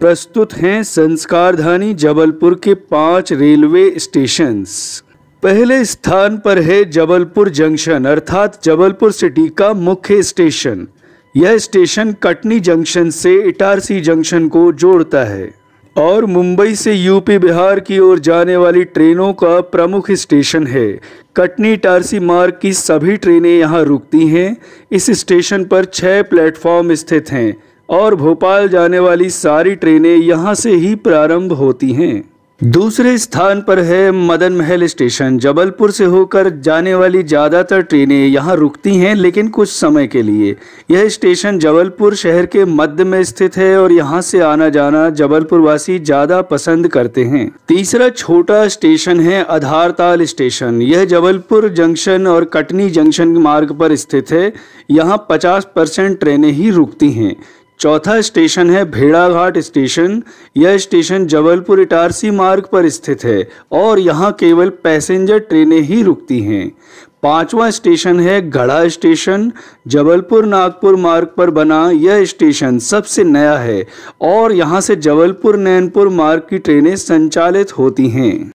प्रस्तुत हैं संस्कारधानी जबलपुर के पांच रेलवे स्टेशंस पहले स्थान पर है जबलपुर जंक्शन अर्थात जबलपुर सिटी का मुख्य स्टेशन यह स्टेशन कटनी जंक्शन से इटारसी जंक्शन को जोड़ता है और मुंबई से यूपी बिहार की ओर जाने वाली ट्रेनों का प्रमुख स्टेशन है कटनी इटारसी मार्ग की सभी ट्रेनें यहां रुकती हैं इस स्टेशन पर छह प्लेटफॉर्म स्थित हैं और भोपाल जाने वाली सारी ट्रेनें यहाँ से ही प्रारंभ होती हैं दूसरे स्थान पर है मदन महल स्टेशन जबलपुर से होकर जाने वाली ज़्यादातर ट्रेनें यहाँ रुकती हैं लेकिन कुछ समय के लिए यह स्टेशन जबलपुर शहर के मध्य में स्थित है और यहाँ से आना जाना जबलपुरवासी ज़्यादा पसंद करते हैं तीसरा छोटा स्टेशन है आधारताल स्टेशन यह जबलपुर जंक्शन और कटनी जंक्शन मार्ग पर स्थित है यहाँ पचास परसेंट ट्रेनें ही रुकती हैं चौथा स्टेशन है भेड़ाघाट स्टेशन यह स्टेशन जबलपुर इटारसी मार्ग पर स्थित है और यहाँ केवल पैसेंजर ट्रेनें ही रुकती हैं पांचवा स्टेशन है गढ़ा स्टेशन जबलपुर नागपुर मार्ग पर बना यह स्टेशन सबसे नया है और यहाँ से जबलपुर नैनपुर मार्ग की ट्रेनें संचालित होती हैं